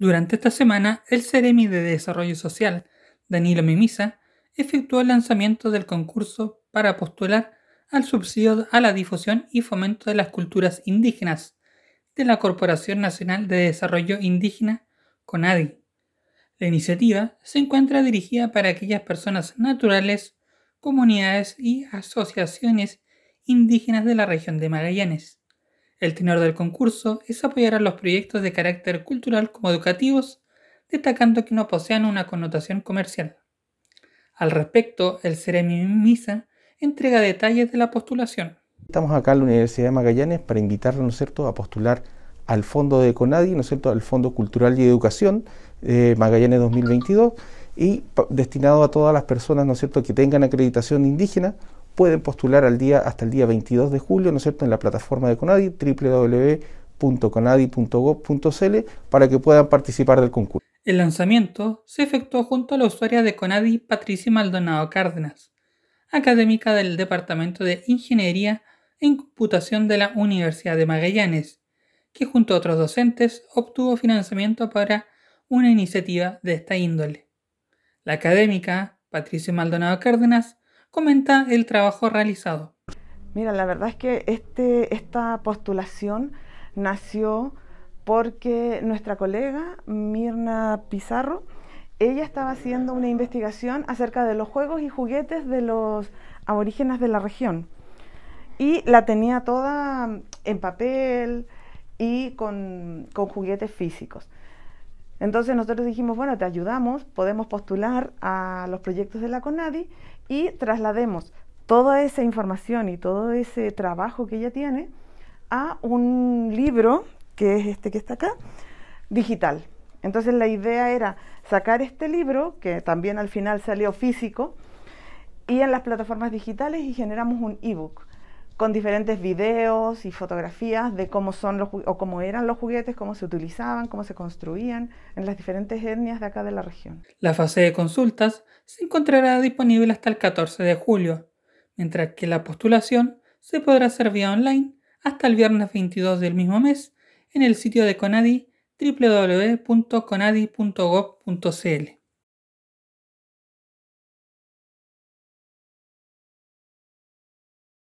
Durante esta semana, el Ceremi de Desarrollo Social, Danilo Mimisa, efectuó el lanzamiento del concurso para postular al subsidio a la difusión y fomento de las culturas indígenas de la Corporación Nacional de Desarrollo Indígena, CONADI. La iniciativa se encuentra dirigida para aquellas personas naturales, comunidades y asociaciones indígenas de la región de Magallanes el tenor del concurso es apoyar a los proyectos de carácter cultural como educativos, destacando que no posean una connotación comercial. Al respecto, el Ceremi Misa entrega detalles de la postulación. Estamos acá en la Universidad de Magallanes para invitar ¿no cierto?, a postular al fondo de CONADI, ¿no al Fondo Cultural y Educación Magallanes 2022 y destinado a todas las personas, ¿no cierto?, que tengan acreditación indígena pueden postular al día, hasta el día 22 de julio, ¿no es cierto?, en la plataforma de Conadi, www.conadi.gov.cl, para que puedan participar del concurso. El lanzamiento se efectuó junto a la usuaria de Conadi, Patricia Maldonado Cárdenas, académica del Departamento de Ingeniería en Computación de la Universidad de Magallanes, que junto a otros docentes obtuvo financiamiento para una iniciativa de esta índole. La académica Patricia Maldonado Cárdenas comenta el trabajo realizado. Mira, la verdad es que este, esta postulación nació porque nuestra colega Mirna Pizarro, ella estaba haciendo una investigación acerca de los juegos y juguetes de los aborígenes de la región. Y la tenía toda en papel y con juguetes físicos. Entonces nosotros dijimos, bueno, te ayudamos, podemos postular a los proyectos de la CONADI y traslademos toda esa información y todo ese trabajo que ella tiene a un libro, que es este que está acá, digital. Entonces la idea era sacar este libro, que también al final salió físico, y en las plataformas digitales y generamos un ebook con diferentes videos y fotografías de cómo son los cómo eran los juguetes, cómo se utilizaban, cómo se construían en las diferentes etnias de acá de la región. La fase de consultas se encontrará disponible hasta el 14 de julio, mientras que la postulación se podrá hacer vía online hasta el viernes 22 del mismo mes en el sitio de Conadi www.conadi.gov.cl.